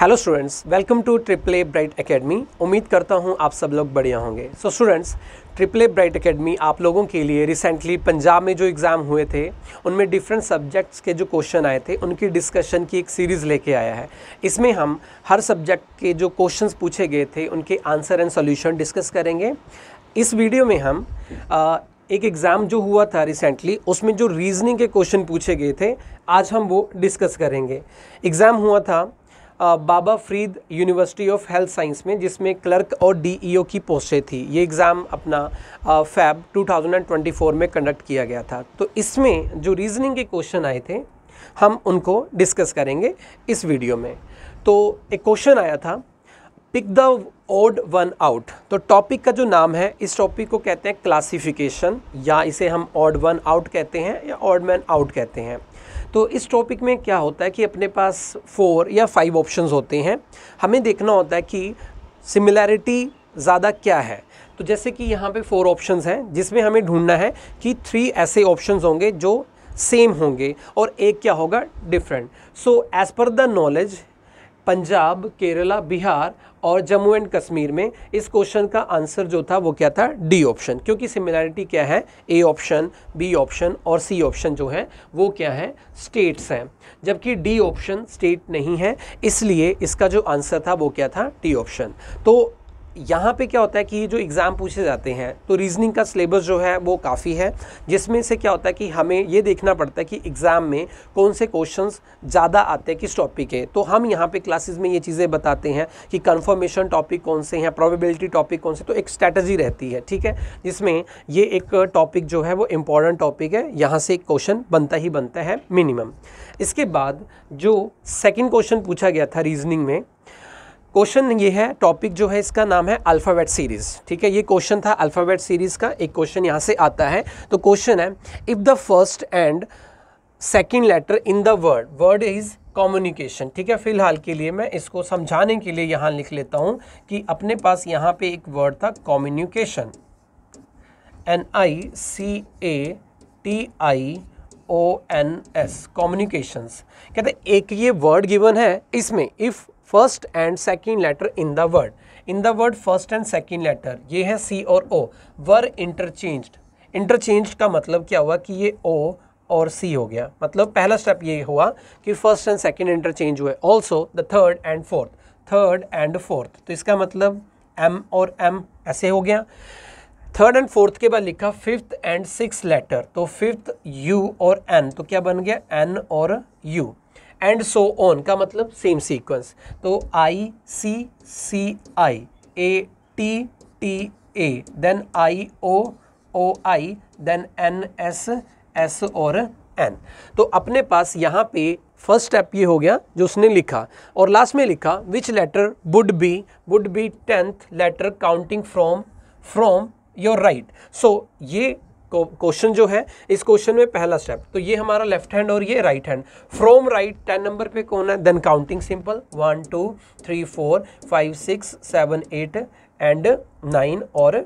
Hello students welcome to triple A bright academy उम्मीद करता हूं आप सब लोग बढ़िया होंगे so students triple A bright academy आप लोगों के लिए रिसेंटली पंजाब में जो एग्ज़ाम हुए थे उनमें डिफरेंट सब्जेक्ट्स के जो क्वेश्चन आए थे उनकी डिस्कशन की एक सीरीज़ लेके आया है इसमें हम हर सब्जेक्ट के जो क्वेश्चन पूछे गए थे उनके आंसर एंड सोल्यूशन डिस्कस करेंगे इस वीडियो में हम आ, एक एग्ज़ाम जो हुआ था रिसेंटली उसमें जो रीजनिंग के क्वेश्चन पूछे गए थे आज हम वो डिस्कस करेंगे एग्ज़ाम हुआ था Baba Farid university of health science में जिसमें क्लर्क और डीईओ e की पोस्टें थी ये एग्ज़ाम अपना फैब 2024 में कंडक्ट किया गया था तो इसमें जो रीजनिंग के क्वेश्चन आए थे हम उनको डिस्कस करेंगे इस वीडियो में तो एक क्वेश्चन आया था pick the odd one out तो टॉपिक का जो नाम है इस टॉपिक को कहते हैं क्लासिफिकेशन या इसे हम ऑड वन आउट कहते हैं या ऑड मैन आउट कहते हैं तो इस टॉपिक में क्या होता है कि अपने पास फोर या फाइव ऑप्शन होते हैं हमें देखना होता है कि सिमिलैरिटी ज़्यादा क्या है तो जैसे कि यहाँ पे फोर ऑप्शंस हैं जिसमें हमें ढूंढना है कि थ्री ऐसे ऑप्शंस होंगे जो सेम होंगे और एक क्या होगा different so as per the knowledge Punjab Kerala Bihar और जम्मू एंड कश्मीर में इस क्वेश्चन का आंसर जो था वो क्या था डी ऑप्शन क्योंकि सिमिलैरिटी क्या है ए ऑप्शन बी ऑप्शन और सी ऑप्शन जो है वो क्या है स्टेट्स हैं जबकि डी ऑप्शन स्टेट नहीं है इसलिए इसका जो आंसर था वो क्या था डी ऑप्शन तो यहाँ पे क्या होता है कि ये जो एग्ज़ाम पूछे जाते हैं तो रीजनिंग का सिलेबस जो है वो काफ़ी है जिसमें से क्या होता है कि हमें ये देखना पड़ता है कि एग्ज़ाम में कौन से क्वेश्चंस ज़्यादा आते हैं किस टॉपिक के तो हम यहाँ पे क्लासेस में ये चीज़ें बताते हैं कि कन्फर्मेशन टॉपिक कौन से हैं प्रोबेबिलिटी टॉपिक कौन से तो एक स्ट्रैटेजी रहती है ठीक है जिसमें ये एक टॉपिक जो है वो इम्पॉर्टेंट टॉपिक है यहाँ से एक क्वेश्चन बनता ही बनता है मिनिमम इसके बाद जो सेकेंड क्वेश्चन पूछा गया था रीजनिंग में क्वेश्चन ये है टॉपिक जो है इसका नाम है अल्फ़ाबेट सीरीज़ ठीक है ये क्वेश्चन था अल्फ़ाबेट सीरीज़ का एक क्वेश्चन यहाँ से आता है तो क्वेश्चन है if the first and second letter in the word word is communication ठीक है फिलहाल के लिए मैं इसको समझाने के लिए यहाँ लिख लेता हूँ कि अपने पास यहाँ पे एक वर्ड था communication N I C A T I O N S communication कहते एक ये वर्ड गिवन है इसमें if first and second letter in the word in the word first and second letter ये है सी और ओ वर इंटरचेंज इंटरचेंज का मतलब क्या हुआ कि ये ओ और सी हो गया मतलब पहला स्टेप ये हुआ कि फर्स्ट एंड सेकेंड इंटरचेंज हुए also the third and fourth third and fourth तो इसका मतलब एम और एम ऐसे हो गया थर्ड एंड फोर्थ के बाद लिखा फिफ्थ एंड सिक्स लेटर तो फिफ्थ यू और एन तो क्या बन गया एन और यू एंड सो ऑन का मतलब सेम सीक्वेंस तो I C C I A T T A then I O O I then N S S और एन तो अपने पास यहाँ पे फर्स्ट स्टेप ये हो गया जो उसने लिखा और लास्ट में लिखा which letter would be would be tenth letter counting from from your right so ये क्वेश्चन जो है इस क्वेश्चन में पहला स्टेप तो ये हमारा लेफ्ट हैंड और ये right hand from right ten number पे कौन है then counting simple one two three four five six seven eight and nine और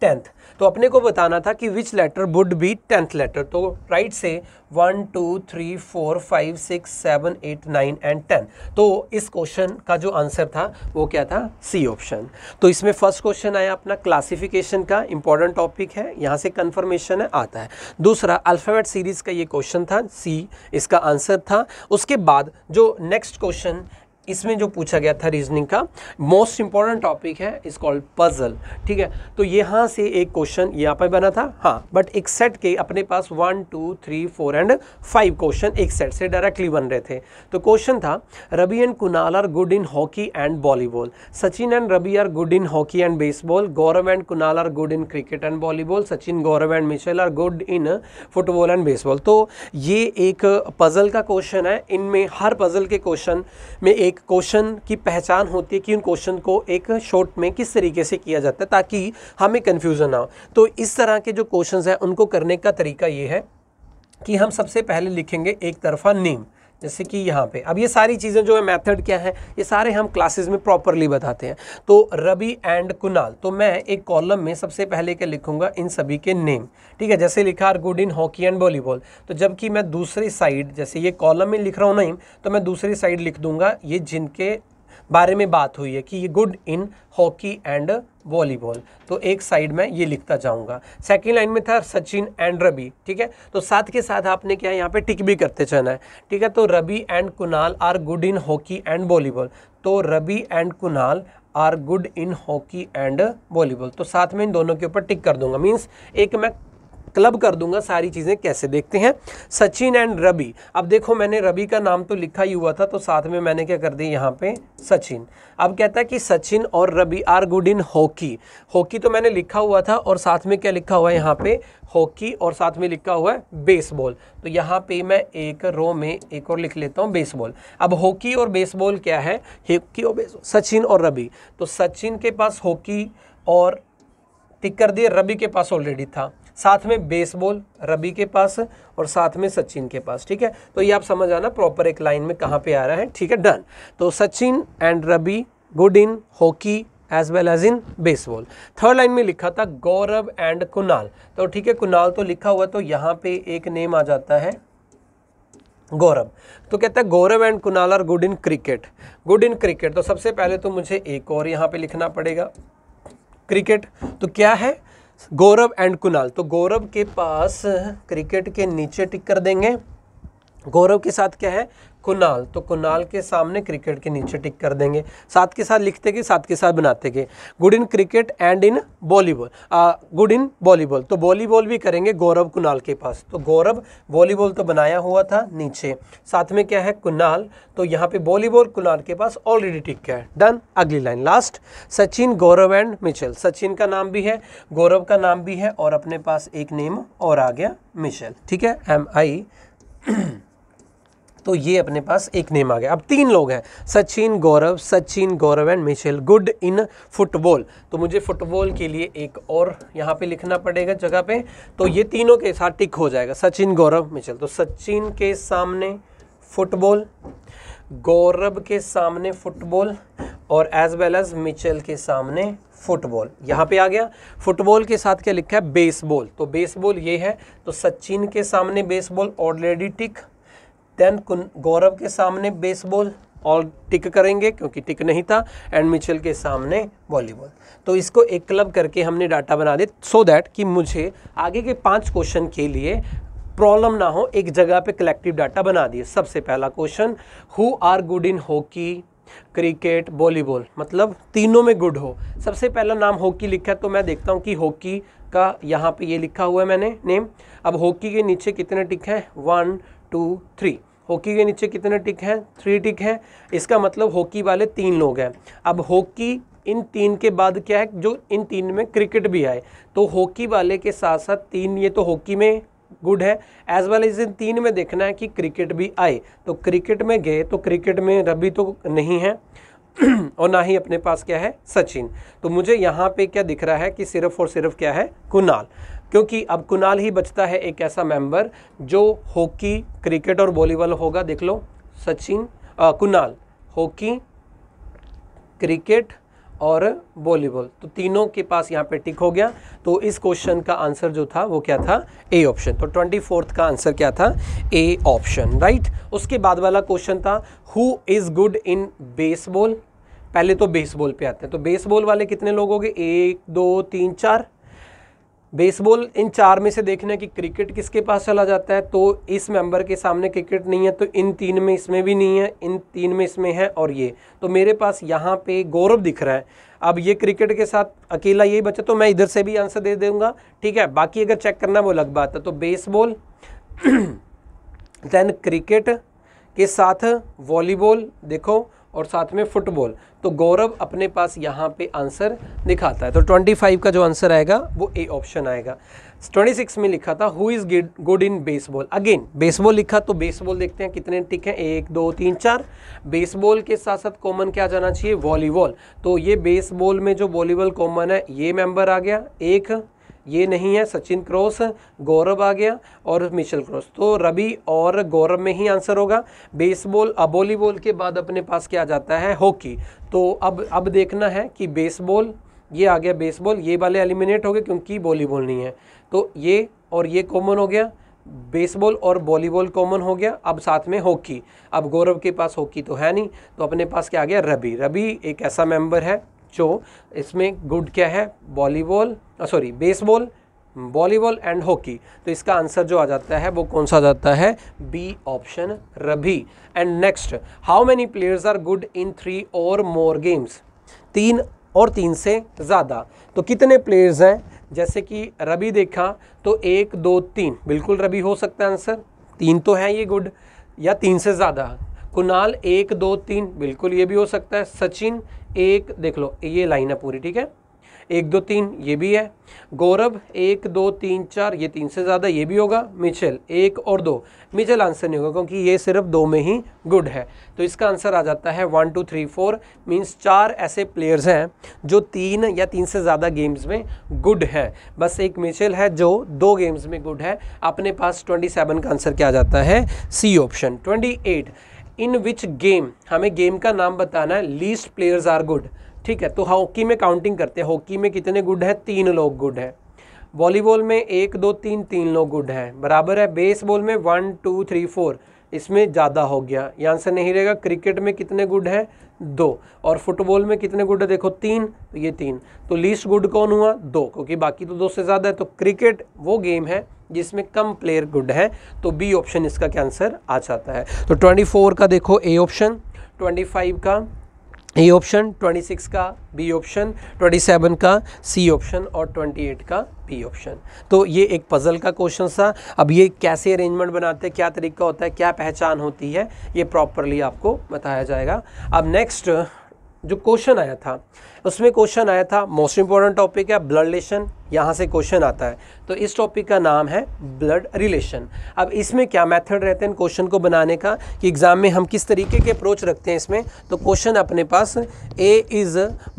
टेंथ तो अपने को बताना था कि which letter would be tenth letter तो राइट से one two three four five six seven eight nine and ten तो इस क्वेश्चन का जो आंसर था वो क्या था सी ऑप्शन तो इसमें फर्स्ट क्वेश्चन आया अपना क्लासिफिकेशन का इंपॉर्टेंट टॉपिक है यहाँ से कन्फर्मेशन है आता है दूसरा अल्फ़ाबेट सीरीज़ का ये क्वेश्चन था सी इसका आंसर था उसके बाद जो नेक्स्ट क्वेश्चन इसमें जो पूछा गया था रीजनिंग का मोस्ट इंपॉर्टेंट टॉपिक है इस कॉल्ड पजल ठीक है तो यहाँ से एक क्वेश्चन यहाँ पर बना था हाँ बट एक सेट के अपने पास one two three four and five question एक सेट से डायरेक्टली बन रहे थे तो क्वेश्चन था Rabi and Kunal are good in hockey and volleyball Sachin and Rabi are good in hockey and baseball Gaurav and Kunal are good in cricket and volleyball Sachin Gaurav and Michelle are good in football and baseball तो ये एक puzzle का question है इनमें हर puzzle के question में एक एक क्वेश्चन की पहचान होती है कि उन क्वेश्चन को एक शॉर्ट में किस तरीके से किया जाता है ताकि हमें कन्फ्यूज़न ना हो तो इस तरह के जो क्वेश्चन हैं उनको करने का तरीका ये है कि हम सबसे पहले लिखेंगे एक तरफा नेम जैसे कि यहाँ पे अब ये सारी चीज़ें जो है मेथड क्या है ये सारे हम क्लासेस में प्रॉपरली बताते हैं तो रवि एंड कुनाल तो मैं एक कॉलम में सबसे पहले क्या लिखूंगा इन सभी के नेम ठीक है जैसे लिखा are good in hockey and volleyball तो जबकि मैं दूसरी साइड जैसे ये कॉलम में लिख रहा हूँ नहीं तो मैं दूसरी साइड लिख दूंगा ये जिनके बारे में बात हुई है कि ये good in hockey and volleyball तो एक साइड में ये लिखता जाऊंगा सेकेंड लाइन में था सचिन एंड रबी ठीक है तो साथ के साथ आपने क्या यहाँ पे टिक भी करते चलना है ठीक है तो Rabi and Kunal are good in hockey and volleyball तो Rabi and Kunal are good in hockey and volleyball तो साथ में इन दोनों के ऊपर टिक कर दूंगा मीन्स एक मैं क्लब कर दूंगा सारी चीज़ें कैसे देखते हैं सचिन एंड रबी अब देखो मैंने रबी का नाम तो लिखा ही हुआ था तो साथ में मैंने क्या कर दिया यहाँ पे सचिन अब कहता है कि सचिन और Rabi are good in hockey hockey तो मैंने लिखा हुआ था और साथ में क्या लिखा हुआ है यहाँ पे हॉकी और साथ में लिखा हुआ है बेसबॉल तो यहाँ पे मैं एक रो में एक और लिख लेता हूँ बेसबॉल अब हॉकी और बेसबॉल क्या है हॉकी और बेसबॉल सचिन और रबी तो सचिन के पास हॉकी और टिक कर दिए रबी के पास ऑलरेडी था साथ में बेसबॉल रबी के पास और साथ में सचिन के पास ठीक है तो ये आप समझ आना प्रॉपर एक लाइन में कहाँ पे आ रहा है ठीक है डन तो Sachin and Rabi good in hockey as well as in baseball third line में लिखा था गौरव एंड कुनाल तो ठीक है कुनाल तो लिखा हुआ तो यहाँ पे एक नेम आ जाता है गौरव तो कहता है Gaurav and Kunal are good in cricket good in cricket तो सबसे पहले तो मुझे एक और यहाँ पे लिखना पड़ेगा क्रिकेट तो क्या है गौरव एंड कुणाल तो गौरव के पास क्रिकेट के नीचे टिक कर देंगे गौरव के साथ क्या है कुनाल तो कुनाल के सामने क्रिकेट के नीचे टिक कर देंगे साथ के साथ लिखते गए साथ के साथ बनाते गए good in cricket and in volleyball good in volleyball तो वॉलीबॉल भी करेंगे गौरव कुनाल के पास तो गौरव वॉलीबॉल तो बनाया हुआ था नीचे साथ में क्या है कुनाल तो यहाँ पे वॉलीबॉल कुनाल के पास ऑलरेडी टिक गया है डन अगली line last Sachin Gaurav and Michelle Sachin का नाम भी है गौरव का नाम भी है और अपने पास एक नेम और आ गया मिशेल ठीक है एम आई तो ये अपने पास एक नेम आ गया अब तीन लोग हैं Sachin Gaurav Sachin Gaurav and Michelle good in football तो मुझे फुटबॉल के लिए एक और यहाँ पे लिखना पड़ेगा जगह पे तो ये तीनों के साथ टिक हो जाएगा सचिन गौरव मिशेल तो सचिन के सामने फुटबॉल गौरव के सामने फुटबॉल और एज वेल एज मिचेल के सामने फुटबॉल यहाँ पे आ गया फुटबॉल के साथ क्या लिखा है बेसबॉल तो बेसबॉल ये है तो सचिन के सामने baseball already tick then Gaurav के सामने बेसबॉल और टिक करेंगे क्योंकि टिक नहीं था एंड मिचेल के सामने वॉलीबॉल तो इसको एक क्लब करके हमने डाटा बना दिया सो दैट कि मुझे आगे के पांच क्वेश्चन के लिए प्रॉब्लम ना हो एक जगह पे कलेक्टिव डाटा बना दिए सबसे पहला question who are good in hockey cricket volleyball मतलब तीनों में गुड हो सबसे पहला नाम हॉकी लिखा है तो मैं देखता हूँ कि हॉकी का यहाँ पे ये लिखा हुआ है मैंने नेम अब हॉकी के नीचे कितने टिक हैं वन टू थ्री हॉकी के नीचे कितने टिक हैं थ्री टिक हैं इसका मतलब हॉकी वाले तीन लोग हैं अब हॉकी इन तीन के बाद क्या है जो इन तीन में क्रिकेट भी आए तो हॉकी वाले के साथ साथ तीन ये तो हॉकी में गुड है एज वेल एज इन तीन में देखना है कि क्रिकेट भी आए तो क्रिकेट में गए तो क्रिकेट में रबी तो नहीं है और ना ही अपने पास क्या है सचिन तो मुझे यहाँ पे क्या दिख रहा है कि सिर्फ और सिर्फ क्या है कुणाल क्योंकि अब कुणाल ही बचता है एक ऐसा मेंबर जो हॉकी क्रिकेट और वॉलीबॉल होगा देख लो सचिन कुणाल हॉकी क्रिकेट और वॉलीबॉल तो तीनों के पास यहाँ पे टिक हो गया तो इस क्वेश्चन का आंसर जो था वो क्या था ए ऑप्शन तो ट्वेंटी फोर्थ का आंसर क्या था ए ऑप्शन राइट उसके बाद वाला क्वेश्चन था who is good in baseball पहले तो बेसबॉल पे आते हैं तो बेसबॉल वाले कितने लोग हो गए एक दो तीन चार बेसबॉल इन चार में से देखना है कि क्रिकेट किसके पास चला जाता है तो इस मेंबर के सामने क्रिकेट नहीं है तो इन तीन में इसमें भी नहीं है इन तीन में इसमें है और ये तो मेरे पास यहाँ पे गौरव दिख रहा है अब ये क्रिकेट के साथ अकेला यही बचा तो मैं इधर से भी आंसर दे दूंगा ठीक है बाकी अगर चेक करना वो अलग बात है तो बेसबॉल देन क्रिकेट के साथ वॉलीबॉल देखो और साथ में फुटबॉल तो गौरव अपने पास यहाँ पे आंसर दिखाता है तो 25 का जो आंसर आएगा वो ए ऑप्शन आएगा 26 में लिखा था who is good in baseball again baseball लिखा तो बेसबॉल देखते हैं कितने टिक हैं एक दो तीन चार बेसबॉल के साथ साथ कॉमन क्या जाना चाहिए वॉलीबॉल तो ये बेसबॉल में जो वॉलीबॉल कॉमन है ये मेंबर आ गया एक ये नहीं है सचिन क्रॉस गौरव आ गया और मिशल क्रॉस तो रवि और गौरव में ही आंसर होगा बेसबॉल अब वॉलीबॉल के बाद अपने पास क्या आ जाता है हॉकी तो अब अब देखना है कि बेसबॉल ये आ गया बेसबॉल ये वाले एलिमिनेट हो गए क्योंकि वॉलीबॉल नहीं है तो ये और ये कॉमन हो गया बेसबॉल और वॉलीबॉल कॉमन हो गया अब साथ में हॉकी अब गौरव के पास हॉकी तो है नहीं तो अपने पास क्या आ गया रबी रबी एक ऐसा मेंबर है जो इसमें गुड क्या है volleyball sorry baseball volleyball and hockey तो इसका आंसर जो आ जाता है वो कौन सा आ जाता है B option Rabi and next how many players are good in three और मोर गेम्स तीन और तीन से ज़्यादा तो कितने प्लेयर्स हैं जैसे कि रबी देखा तो एक दो तीन बिल्कुल रबी हो सकता है आंसर तीन तो है ये गुड या तीन से ज़्यादा कुणाल एक दो तीन बिल्कुल ये भी हो सकता है सचिन एक देख लो ये लाइन है पूरी ठीक है एक दो तीन ये भी है गौरव एक दो तीन चार ये तीन से ज़्यादा ये भी होगा मिचेल एक और दो मिचेल आंसर नहीं होगा क्योंकि ये सिर्फ दो में ही गुड है तो इसका आंसर आ जाता है one two three four means चार ऐसे प्लेयर्स हैं जो तीन या तीन से ज़्यादा गेम्स में गुड है बस एक मिचेल है जो दो गेम्स में गुड है अपने पास ट्वेंटी सेवन का आंसर क्या आ जाता है C option twenty eight in which game हमें गेम का नाम बताना है लीस्ट प्लेयर्स आर गुड ठीक है तो हॉकी में काउंटिंग करते हैं हॉकी में कितने गुड है तीन लोग गुड है वॉलीबॉल में एक दो तीन तीन लोग गुड हैं बराबर है बेसबॉल में वन टू थ्री फोर इसमें ज़्यादा हो गया ये आंसर नहीं रहेगा क्रिकेट में कितने गुड हैं दो और फुटबॉल में कितने गुड है देखो तीन तो ये तीन तो लीस्ट गुड कौन हुआ दो क्योंकि बाकी तो दो से ज़्यादा है तो क्रिकेट वो गेम है जिसमें कम प्लेयर गुड है तो बी ऑप्शन इसका क्या आंसर आ जाता है तो फोर का देखो ए ऑप्शन फाइव का ए ऑप्शन 26 का बी ऑप्शन 27 का सी ऑप्शन और 28 का बी ऑप्शन तो ये एक पज़ल का क्वेश्चन था अब ये कैसे अरेंजमेंट बनाते हैं क्या तरीका होता है क्या पहचान होती है ये प्रॉपरली आपको बताया जाएगा अब नेक्स्ट जो क्वेश्चन आया था उसमें क्वेश्चन आया था मोस्ट इंपॉर्टेंट टॉपिक है ब्लड रिलेशन यहाँ से क्वेश्चन आता है तो इस टॉपिक का नाम है ब्लड रिलेशन अब इसमें क्या मेथड रहते हैं क्वेश्चन को बनाने का कि एग्ज़ाम में हम किस तरीके के अप्रोच रखते हैं इसमें तो क्वेश्चन अपने पास A is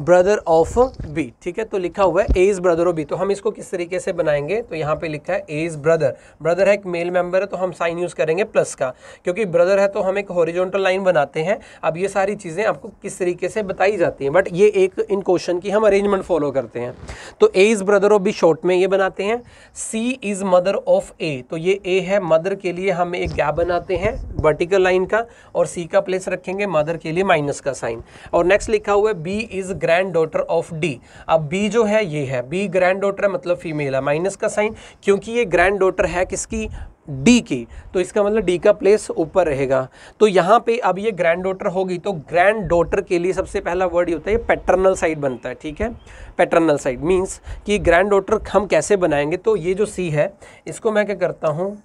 brother of B ठीक है तो लिखा हुआ है A is brother of B तो हम इसको किस तरीके से बनाएंगे तो यहाँ पे लिखा है ए इज़ ब्रदर ब्रदर है एक मेल मेंबर है तो हम साइन यूज़ करेंगे प्लस का क्योंकि ब्रदर है तो हम एक होरिजोनटल लाइन बनाते हैं अब ये सारी चीज़ें आपको किस तरीके से बताई जाती हैं बट ये एक इन क्वेश्चन की हम अरेंजमेंट फॉलो करते हैं तो A is brother of B short में ये बनाते हैं C is mother of A तो ये ए है मदर के लिए हम एक गैप बनाते हैं वर्टिकल लाइन का और सी का प्लेस रखेंगे मदर के लिए माइनस का साइन और नेक्स्ट लिखा हुआ है B is grand daughter of D अब बी जो है ये है बी ग्रैंड डॉटर मतलब फीमेल है माइनस का साइन क्योंकि ये ग्रैंड डॉटर है किसकी डी की तो इसका मतलब डी का प्लेस ऊपर रहेगा तो यहाँ पे अब ये ग्रैंड डॉटर होगी तो ग्रैंड डॉटर के लिए सबसे पहला वर्ड ये होता है पैटर्नल साइड बनता है ठीक है पैटर्नल साइड मीन्स कि ग्रैंड डॉटर हम कैसे बनाएंगे तो ये जो सी है इसको मैं क्या करता हूँ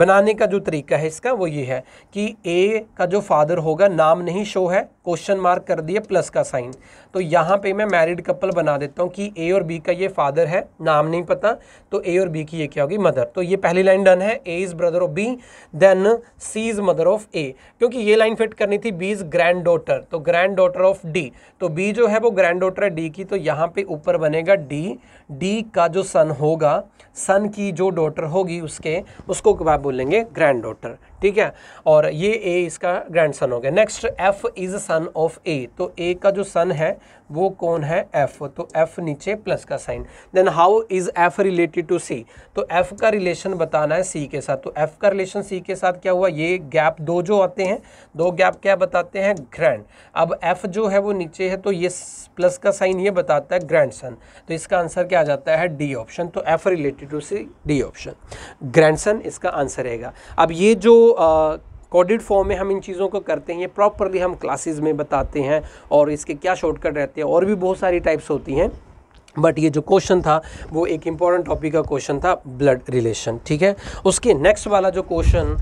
बनाने का जो तरीका है इसका वो ये है कि ए का जो फादर होगा नाम नहीं शो है क्वेश्चन मार्क कर दिए प्लस का साइन तो यहाँ पे मैं मैरिड कपल बना देता हूँ कि ए और बी का ये फादर है नाम नहीं पता तो ए और बी की ये क्या होगी मदर तो ये पहली लाइन डन है A is brother of B then C is mother of A क्योंकि ये लाइन फिट करनी थी बी इज़ ग्रैंड डॉटर तो ग्रैंड डॉटर ऑफ डी तो बी जो है वो ग्रैंड डॉटर है डी की तो यहाँ पे ऊपर बनेगा डी डी का जो सन होगा सन की जो डॉटर होगी उसके उसको क्या बोलेंगे ग्रैंड डॉटर ठीक है और ये ए इसका ग्रैंडसन हो गया next F is son of A तो ए का जो सन है वो कौन है एफ तो एफ नीचे प्लस का sign then how is F related to C तो एफ का रिलेशन बताना है सी के साथ तो एफ का रिलेशन सी के साथ क्या हुआ ये गैप दो जो आते हैं दो गैप क्या बताते हैं ग्रैंड अब एफ जो है वो नीचे है तो ये प्लस का साइन ये बताता है ग्रैंड सन तो इसका आंसर क्या आ जाता है डी ऑप्शन तो F related to C D option grand son इसका आंसर रहेगा अब ये जो आ, कोडिड फॉर्म में हम इन चीज़ों को करते हैं ये प्रॉपरली हम क्लासेज में बताते हैं और इसके क्या शॉर्टकट रहते हैं और भी बहुत सारी टाइप्स होती हैं बट ये जो क्वेश्चन था वो एक इम्पॉर्टेंट टॉपिक का क्वेश्चन था ब्लड रिलेशन ठीक है उसके नेक्स्ट वाला जो क्वेश्चन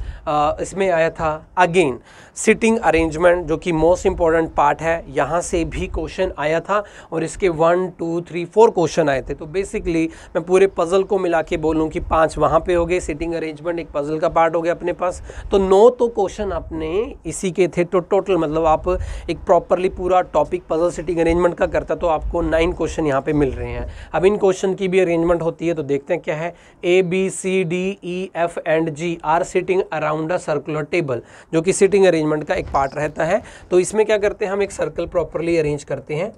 इसमें आया था अगेन सिटिंग अरेंजमेंट जो कि मोस्ट इम्पॉर्टेंट पार्ट है यहाँ से भी क्वेश्चन आया था और इसके one two three four question आए थे तो बेसिकली मैं पूरे पज़ल को मिला के बोलूँ कि पाँच वहाँ पर हो गए सिटिंग अरेंजमेंट एक पज़ल का पार्ट हो गया अपने पास तो नौ तो क्वेश्चन अपने इसी के थे तो टोटल मतलब आप एक प्रॉपरली पूरा टॉपिक पज़ल सिटिंग अरेंजमेंट का करता तो आपको नाइन क्वेश्चन यहाँ पर मिल रहे रहे हैं अब इन क्वेश्चन की भी अरेंजमेंट होती है तो देखते हैं क्या है A B C D E F and G are sitting around a circular table जो कि सिटिंग अरेंजमेंट का एक पार्ट रहता है तो इसमें क्या करते हैं हम एक सर्कल प्रॉपरली अरेंज करते हैं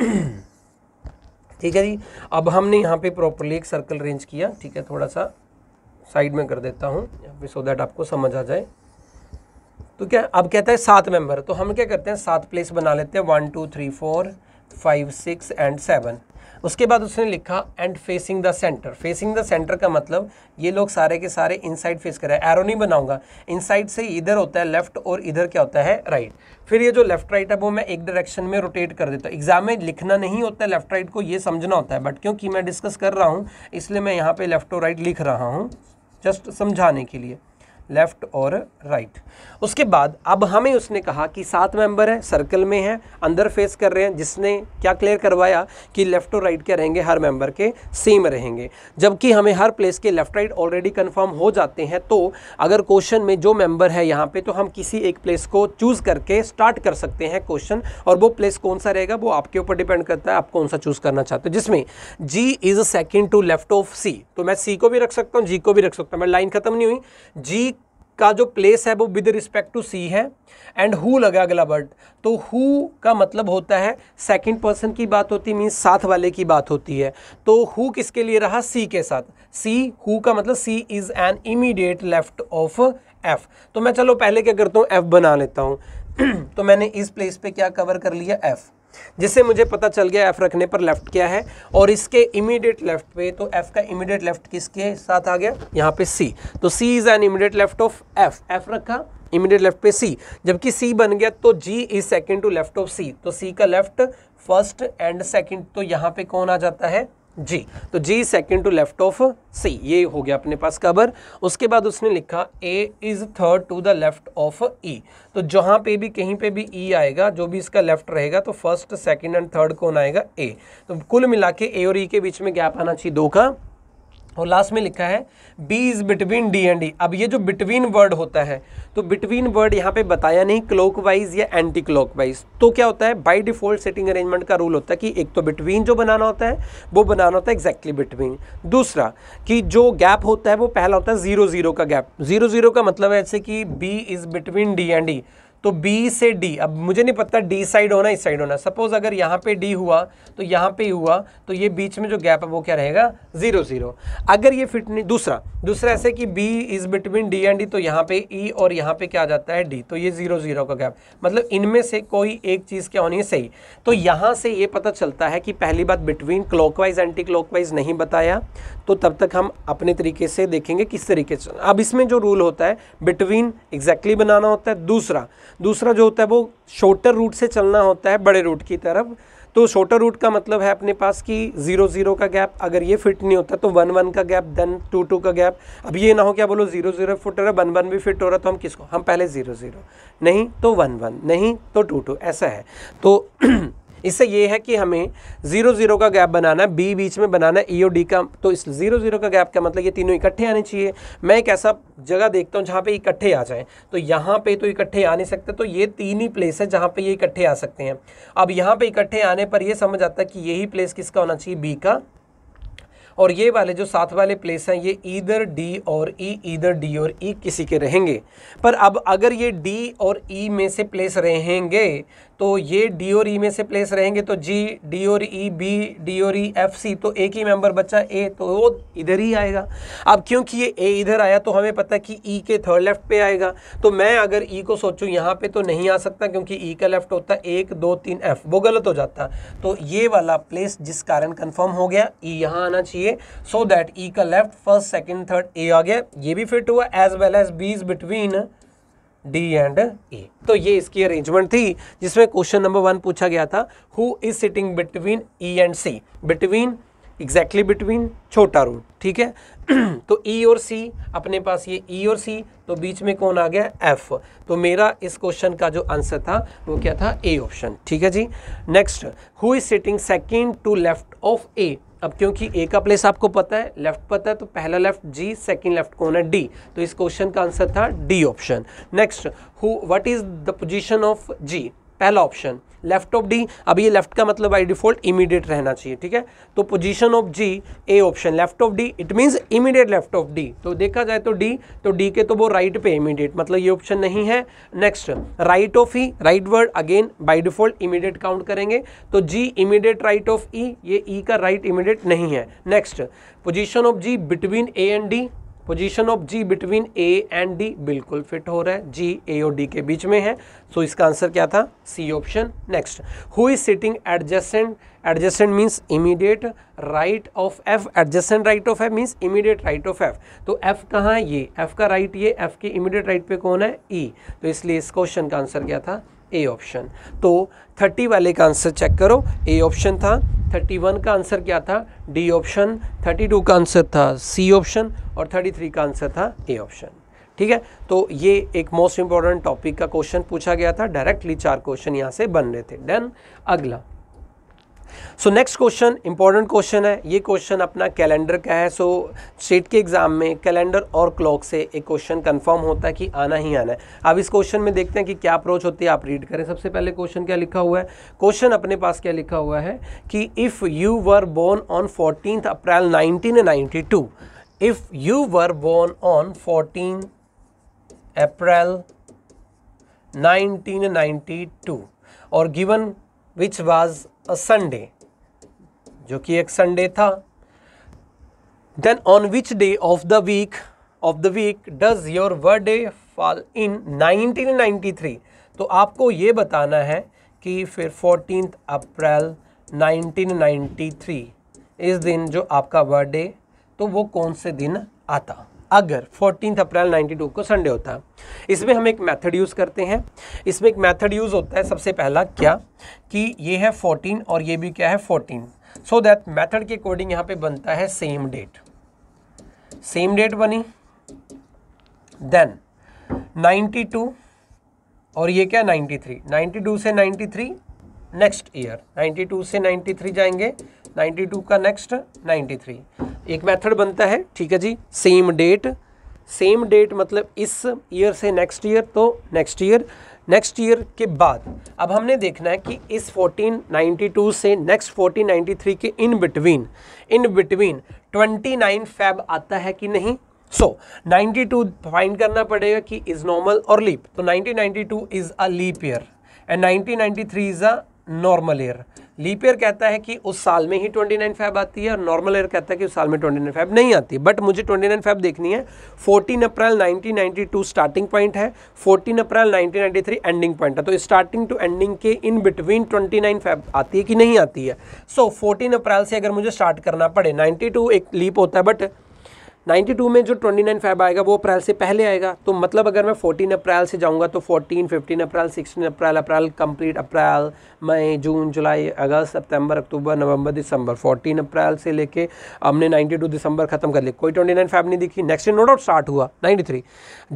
ठीक है जी अब हमने यहाँ पे प्रॉपरली एक सर्कल अरेंज किया ठीक है थोड़ा सा साइड में कर देता हूँ यहाँ पे सो दैट आपको समझ आ जाए तो क्या अब कहता है सात मेंबर तो हम क्या करते हैं सात प्लेस बना लेते हैं one two three four five six and seven उसके बाद उसने लिखा and facing the centre facing the centre का मतलब ये लोग सारे के सारे इनसाइड फेस कर रहे हैं एरो नहीं बनाऊंगा इनसाइड से इधर होता है लेफ्ट और इधर क्या होता है राइट right. फिर ये जो लेफ्ट राइट है वो मैं एक डायरेक्शन में रोटेट कर देता हूँ एग्जाम में लिखना नहीं होता है लेफ्ट राइट को ये समझना होता है बट क्योंकि मैं डिस्कस कर रहा हूँ इसलिए मैं यहाँ पर लेफ्ट और राइट लिख रहा हूँ जस्ट समझाने के लिए लेफ्ट और राइट उसके बाद अब हमें उसने कहा कि सात मेंबर हैं सर्कल में हैं अंदर फेस कर रहे हैं जिसने क्या क्लियर करवाया कि लेफ्ट और राइट के रहेंगे हर मेंबर के सेम रहेंगे जबकि हमें हर प्लेस के लेफ्ट राइट ऑलरेडी कन्फर्म हो जाते हैं तो अगर क्वेश्चन में जो मेंबर है यहाँ पे तो हम किसी एक प्लेस को चूज़ करके स्टार्ट कर सकते हैं क्वेश्चन और वो प्लेस कौन सा रहेगा वो आपके ऊपर डिपेंड करता है आप कौन सा चूज़ करना चाहते हो जिसमें G is second to left of C तो मैं सी को भी रख सकता हूँ जी को भी रख सकता हूँ मैं लाइन खत्म नहीं हुई जी का जो प्लेस है वो विद रिस्पेक्ट टू सी है एंड हु लगा अगला वर्ड तो हु का मतलब होता है सेकंड पर्सन की बात होती है मीन्स साथ वाले की बात होती है तो हु किसके लिए रहा सी के साथ सी हु का मतलब C is an immediate left of F तो मैं चलो पहले क्या करता हूँ एफ बना लेता हूँ तो मैंने इस प्लेस पे क्या कवर कर लिया एफ़ जिससे मुझे पता चल गया एफ़ रखने पर लेफ़्ट क्या है और इसके इमीडिएट लेफ़्ट पे तो एफ़ का इमीडिएट लेफ़्ट किसके साथ आ गया यहाँ पे सी तो C is an immediate left of F F रखा इमीडिएट लेफ्ट पे सी जबकि सी बन गया तो G is second to left of C तो सी का लेफ्ट फर्स्ट एंड सेकेंड तो यहाँ पे कौन आ जाता है जी तो G second to left of C ये हो गया अपने पास कबर उसके बाद उसने लिखा A is third to the left of E तो जहाँ पे भी कहीं पे भी ई e आएगा जो भी इसका लेफ्ट रहेगा तो फर्स्ट सेकंड एंड थर्ड कौन आएगा ए तो कुल मिला के ए और ई e के बीच में गैप आना चाहिए दो का और लास्ट में लिखा है B is between D and D अब ये जो बिटवीन वर्ड होता है तो बिटवीन वर्ड यहाँ पे बताया नहीं क्लॉक वाइज या एंटी क्लॉक वाइज तो क्या होता है बाई डिफॉल्ट सेटिंग अरेंजमेंट का रूल होता है कि एक तो बिटवीन जो बनाना होता है वो बनाना होता है एग्जैक्टली बिटवीन दूसरा कि जो गैप होता है वो पहला होता है जीरो जीरो का गैप जीरो जीरो का मतलब है ऐसे कि B is between D and D तो बी से डी अब मुझे नहीं पता डी साइड होना इस साइड होना सपोज अगर यहाँ पे डी हुआ तो यहाँ पे हुआ तो ये बीच में जो गैप है वो क्या रहेगा जीरो जीरो अगर ये फिट नहीं दूसरा दूसरा ऐसे कि B is between D and D तो यहाँ पे ई e और यहाँ पे क्या आ जाता है डी तो ये जीरो जीरो का गैप मतलब इनमें से कोई एक चीज़ क्या होनी है सही तो यहाँ से ये पता चलता है कि पहली बात बिटवीन क्लॉकवाइज एंटी क्लॉकवाइज नहीं बताया तो तब तक हम अपने तरीके से देखेंगे किस तरीके से अब इसमें जो रूल होता है बिटवीन एग्जैक्टली exactly बनाना होता है दूसरा दूसरा जो होता है वो शॉर्टर रूट से चलना होता है बड़े रूट की तरफ तो शॉर्टर रूट का मतलब है अपने पास कि जीरो जीरो का गैप अगर ये फिट नहीं होता तो वन वन का गैप देन टू टू का गैप अब ये ना हो क्या बोलो जीरो जीरो फिट हो रहा वन वन भी फिट हो रहा तो हम किसको हम पहले जीरो जीरो नहीं तो वन वन नहीं तो टू टू ऐसा है तो इससे ये है कि हमें जीरो जीरो का गैप बनाना है बी बीच में बनाना है ई e और डी का तो इस जीरो जीरो का गैप का मतलब ये तीनों इकट्ठे आने चाहिए मैं एक ऐसा जगह देखता हूँ जहाँ पे इकट्ठे आ जाए तो यहाँ पे तो इकट्ठे आ नहीं सकते तो ये तीन ही प्लेस है जहाँ पे ये इकट्ठे आ सकते हैं अब यहाँ पे इकट्ठे आने पर यह समझ आता है कि यही प्लेस किसका होना चाहिए बी का और ये वाले जो साथ वाले प्लेस हैं ये इधर डी और ई इधर डी और ई e किसी के रहेंगे पर अब अगर ये डी और ई e में से प्लेस रहेंगे तो ये डी और ई e में से प्लेस रहेंगे तो जी डी और ई बी डी और ई एफ सी तो एक ही मेंबर बच्चा ए तो वो इधर ही आएगा अब क्योंकि ये ए इधर आया तो हमें पता कि ई e के थर्ड लेफ्ट पे आएगा तो मैं अगर ई e को सोचूं यहाँ पे तो नहीं आ सकता क्योंकि ई e का लेफ्ट होता है एक दो तीन एफ वो गलत हो जाता तो ये वाला प्लेस जिस कारण कन्फर्म हो गया ई e यहाँ आना चाहिए सो दैट ई का left first second third A आ गया ये भी फिट हुआ as well as B is between D and A तो ये इसकी अरेंजमेंट थी जिसमें क्वेश्चन नंबर वन पूछा गया था who is sitting between E and C between exactly between छोटा रूट ठीक है तो ई e और सी अपने पास ये ई e और सी तो बीच में कौन आ गया एफ तो मेरा इस क्वेश्चन का जो आंसर था वो क्या था ए ऑप्शन ठीक है जी next who is sitting second to left of A अब क्योंकि ए का प्लेस आपको पता है लेफ्ट पता है तो पहला लेफ्ट जी सेकंड लेफ्ट कौन है डी तो इस क्वेश्चन का आंसर था D option next who what is the position of G पहला ऑप्शन लेफ्ट ऑफ डी अब ये लेफ्ट का मतलब बाई डिफॉल्ट इमीडिएट रहना चाहिए ठीक है तो position of G A option left of D it means immediate left of D तो देखा जाए तो डी तो डी के तो वो राइट right पे इमीडिएट मतलब ये ऑप्शन नहीं है next right of E right word again by default immediate count करेंगे तो G immediate right of E ये ई e का राइट right इमीडिएट नहीं है next position of G between A and D position of G between A and D बिल्कुल fit हो रहा है जी ए और डी के बीच में है सो so इसका आंसर क्या था C option next who is sitting adjacent adjacent means immediate right of F adjacent right of F means immediate right of F तो एफ कहाँ है ये एफ का राइट ये एफ के इमीडिएट राइट पे कौन है ई e. तो इसलिए इस क्वेश्चन का आंसर क्या था ए ऑप्शन तो 30 वाले का आंसर चेक करो ए ऑप्शन था 31 का आंसर क्या था डी ऑप्शन 32 का आंसर था सी ऑप्शन और 33 का आंसर था ए ऑप्शन ठीक है तो ये एक मोस्ट इंपॉर्टेंट टॉपिक का क्वेश्चन पूछा गया था डायरेक्टली चार क्वेश्चन यहाँ से बन रहे थे देन अगला so next question important question है ये क्वेश्चन अपना कैलेंडर का है सो so, स्टेट के एग्ज़ाम में कैलेंडर और क्लॉक से एक क्वेश्चन कंफर्म होता है कि आना ही आना है अब इस क्वेश्चन में देखते हैं कि क्या अप्रोच होती है आप रीड करें सबसे पहले क्वेश्चन क्या लिखा हुआ है क्वेश्चन अपने पास क्या लिखा हुआ है कि if you were born on fourteen April nineteen ninety two if you were born on fourteen April 1992 और गिवन विच वाज संडे जो कि एक संडे था then on which day of the week of the week does your birthday fall in 1993 तो आपको ये बताना है कि फिर फोर्टीन अप्रैल 1993 इस दिन जो आपका बर्थडे तो वो कौन से दिन आता अगर फोर्टीन अप्रैल 92 को संडे होता इसमें हम एक मेथड यूज़ करते हैं इसमें एक मेथड यूज़ होता है सबसे पहला क्या कि ये है 14 और ये भी क्या है 14 सो दैट मेथड के अकॉर्डिंग यहाँ पे बनता है सेम डेट सेम डेट बनी देन 92 और ये क्या 93 92 से 93 नेक्स्ट ईयर 92 से 93 जाएंगे नाइन्टी टू का नेक्स्ट नाइन्टी थ्री एक मेथड बनता है ठीक है जी सेम डेट सेम डेट मतलब इस ईयर से नेक्स्ट ईयर तो नेक्स्ट ईयर नेक्स्ट ईयर के बाद अब हमने देखना है कि इस 1492 से नेक्स्ट 1493 के in between in between 29 Feb आता है कि नहीं सो so, 92 फाइंड करना पड़ेगा कि इज नॉर्मल और लीप तो 1992 is a leap year and 1993 is a normal year leap year कहता है कि उस साल में ही 29 फैब आती है और नॉर्मल ईयर कहता है कि उस साल में 29 फैब नहीं आती बट मुझे 29 फैब देखनी है 14 अप्रैल 1992 स्टार्टिंग पॉइंट है 14 अप्रैल 1993 एंडिंग पॉइंट है तो स्टार्टिंग टू एंडिंग के इन बिटवीन 29 फैब आती है कि नहीं आती है सो so, 14 अप्रैल से अगर मुझे स्टार्ट करना पड़े टू एक लीप होता है बट 92 में जो 29 फैब आएगा वो अप्रैल से पहले आएगा तो मतलब अगर मैं 14 अप्रैल से जाऊंगा तो 14, 15 अप्रैल 16 अप्रैल अप्रैल कंप्लीट अप्रैल मई जून जुलाई अगस्त सितंबर अक्टूबर नवंबर दिसंबर 14 अप्रैल से लेके हमने 92 दिसंबर खत्म कर लिया कोई 29 फैब नहीं दिखी नेक्स्ट नो डाउट स्टार्ट हुआ थ्री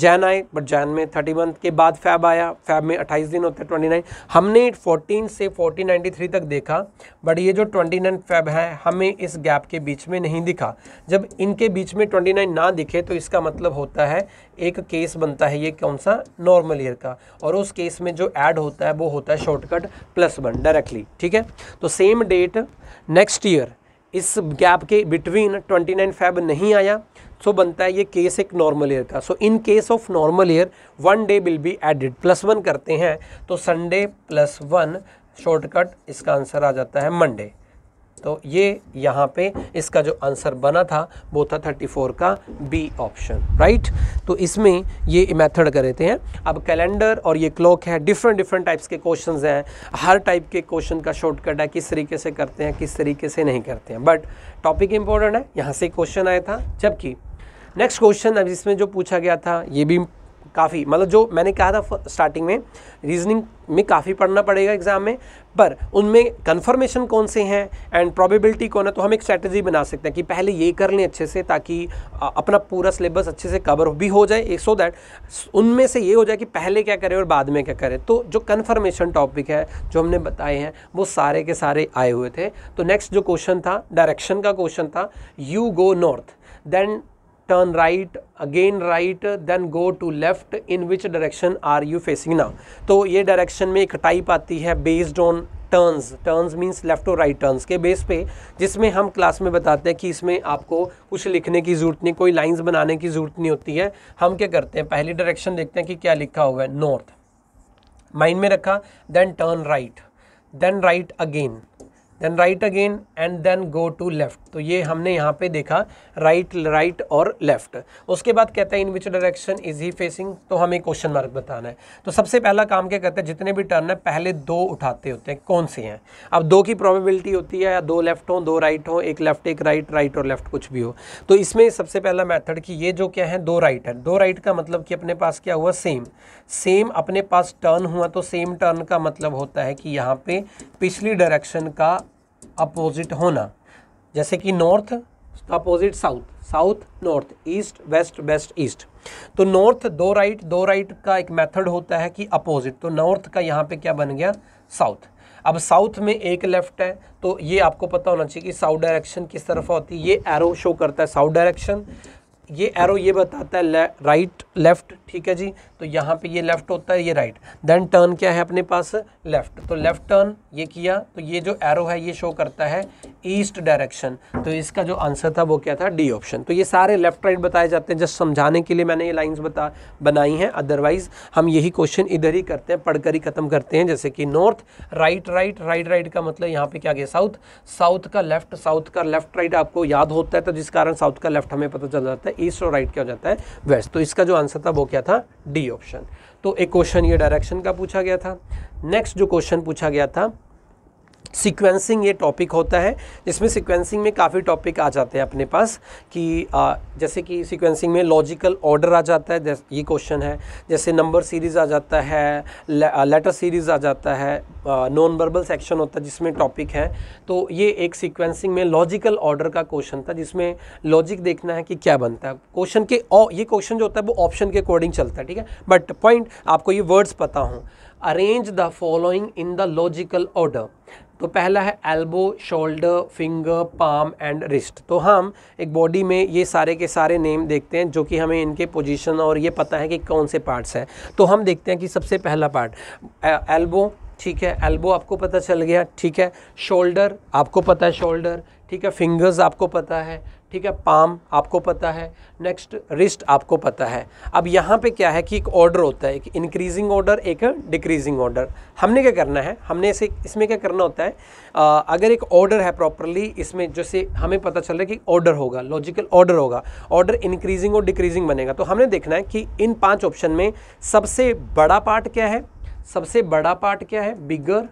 जैन आए बट जैन में थर्टी मंथ के बाद फैब आया फैब में अट्ठाईस दिन होते ट्वेंटी हमने फोर्टीन से फोर्टीन तक देखा बट ये जो ट्वेंटी फैब है हमें इस गैप के बीच में नहीं दिखा जब इनके बीच में 29 ना दिखे तो इसका मतलब होता है एक केस बनता है ये कौन सा नॉर्मल ईयर का और उस केस में जो ऐड होता है वो होता है शॉर्टकट प्लस वन डायरेक्टली ठीक है तो सेम डेट नेक्स्ट ईयर इस गैप के बिटवीन 29 फेब नहीं आया सो तो बनता है ये केस एक नॉर्मल ईयर का so in case of normal year one day will be added plus one करते हैं तो संडे प्लस वन शॉर्टकट इसका आंसर आ जाता है मंडे तो ये यहाँ पे इसका जो आंसर बना था वो था 34 का बी ऑप्शन राइट तो इसमें ये मेथड कर रहे हैं अब कैलेंडर और ये क्लॉक है डिफरेंट डिफरेंट टाइप्स के क्वेश्चन हैं हर टाइप के क्वेश्चन का शॉर्टकट है किस तरीके से करते हैं किस तरीके से नहीं करते हैं बट टॉपिक इंपॉर्टेंट है यहाँ से क्वेश्चन आया था जबकि नेक्स्ट क्वेश्चन अब इसमें जो पूछा गया था ये भी काफ़ी मतलब जो मैंने कहा था स्टार्टिंग में रीजनिंग में काफ़ी पढ़ना पड़ेगा एग्ज़ाम में पर उनमें कन्फर्मेशन कौन से हैं एंड प्रोबेबिलिटी कौन है तो हम एक स्ट्रैटेजी बना सकते हैं कि पहले ये कर लें अच्छे से ताकि अपना पूरा सिलेबस अच्छे से कवर भी हो जाए सो दैट उनमें से ये हो जाए कि पहले क्या करें और बाद में क्या करें तो जो कन्फर्मेशन टॉपिक है जो हमने बताए हैं वो सारे के सारे आए हुए थे तो नेक्स्ट जो क्वेश्चन था डायरेक्शन का क्वेश्चन था you go north then turn right again right then go to left in which direction are you facing now तो ये direction में एक type आती है based on turns turns means left और राइट टर्न्स के बेस पे जिसमें हम क्लास में बताते हैं कि इसमें आपको कुछ लिखने की ज़रूरत नहीं कोई लाइन्स बनाने की ज़रूरत नहीं होती है हम क्या करते हैं पहली डायरेक्शन देखते हैं कि क्या लिखा हुआ है नॉर्थ माइंड में रखा then turn right then right again then right again and then go to left तो ये हमने यहाँ पे देखा राइट right, राइट right और लेफ़्ट उसके बाद कहता है in which direction is he facing तो हमें क्वेश्चन मार्क बताना है तो सबसे पहला काम क्या करते हैं जितने भी टर्न है पहले दो उठाते होते हैं कौन से हैं अब दो की प्रॉबिलिटी होती है या दो लेफ्ट हो दो राइट हो एक लेफ्ट एक राइट राइट और लेफ्ट कुछ भी हो तो इसमें सबसे पहला मैथड कि ये जो क्या है दो राइट है दो राइट का मतलब कि अपने पास क्या हुआ सेम सेम अपने पास टर्न हुआ तो सेम टर्न का मतलब होता है कि यहाँ पे पिछली डायरेक्शन का अपोजिट होना जैसे कि north opposite south south north east west west east तो नॉर्थ दो राइट दो राइट का एक मेथड होता है कि अपोजिट तो नॉर्थ का यहाँ पे क्या बन गया साउथ अब साउथ में एक लेफ्ट है तो ये आपको पता होना चाहिए कि साउथ डायरेक्शन किस तरफ होती है ये एरो शो करता है साउथ डायरेक्शन ये एरो ये बताता है राइट लेफ्ट ठीक है जी तो यहाँ पे ये लेफ्ट होता है ये राइट देन टर्न क्या है अपने पास लेफ्ट तो लेफ्ट टर्न ये किया तो ये जो एरो है ये शो करता है ईस्ट डायरेक्शन तो इसका जो आंसर था वो क्या था डी ऑप्शन तो ये सारे लेफ्ट राइट बताए जाते हैं जस्ट समझाने के लिए मैंने ये लाइन्स बता बनाई हैं अदरवाइज हम यही क्वेश्चन इधर ही करते हैं पढ़कर ही खत्म करते हैं जैसे कि north right right right right का मतलब यहाँ पे क्या गया साउथ साउथ का लेफ्ट साउथ का लेफ्ट राइट आपको याद होता है तो जिस कारण साउथ का लेफ्ट हमें पता चल जाता है ईस्ट और राइट क्या हो जाता है वेस्ट तो इसका जो आंसर था वो क्या था डी ऑप्शन तो एक क्वेश्चन ये डायरेक्शन का पूछा गया था नेक्स्ट जो क्वेश्चन पूछा गया था सीक्वेंसिंग ये टॉपिक होता है जिसमें सीक्वेंसिंग में काफ़ी टॉपिक आ जाते हैं अपने पास कि आ, जैसे कि सीक्वेंसिंग में लॉजिकल ऑर्डर आ जाता है ये क्वेश्चन है जैसे नंबर सीरीज़ आ जाता है लेटर सीरीज़ आ जाता है नॉन वर्बल सेक्शन होता है जिसमें टॉपिक है तो ये एक सीक्वेंसिंग में लॉजिकल ऑर्डर का क्वेश्चन था जिसमें लॉजिक देखना है कि क्या बनता है क्वेश्चन के ओ, ये क्वेश्चन जो होता है वो ऑप्शन के अकॉर्डिंग चलता है ठीक है बट पॉइंट आपको ये वर्ड्स पता हों arrange the following in the logical order तो पहला है elbow shoulder finger palm and wrist तो हम एक बॉडी में ये सारे के सारे नेम देखते हैं जो कि हमें इनके पोजीशन और ये पता है कि कौन से पार्ट्स हैं तो हम देखते हैं कि सबसे पहला पार्ट एल्बो ठीक है एल्बो आपको पता चल गया ठीक है शोल्डर आपको पता है शोल्डर ठीक है फिंगर्स आपको पता है ठीक है पाम आपको पता है नेक्स्ट रिस्ट आपको पता है अब यहाँ पे क्या है कि एक ऑर्डर होता है एक इंक्रीजिंग ऑर्डर एक डिक्रीजिंग ऑर्डर हमने क्या करना है हमने इसे इसमें क्या करना होता है आ, अगर एक ऑर्डर है प्रॉपरली इसमें जैसे हमें पता चल रहा है कि ऑर्डर होगा लॉजिकल ऑर्डर होगा ऑर्डर इंक्रीजिंग और डिक्रीजिंग बनेगा तो हमने देखना है कि इन पाँच ऑप्शन में सबसे बड़ा पार्ट क्या है सबसे बड़ा पार्ट क्या है बिगर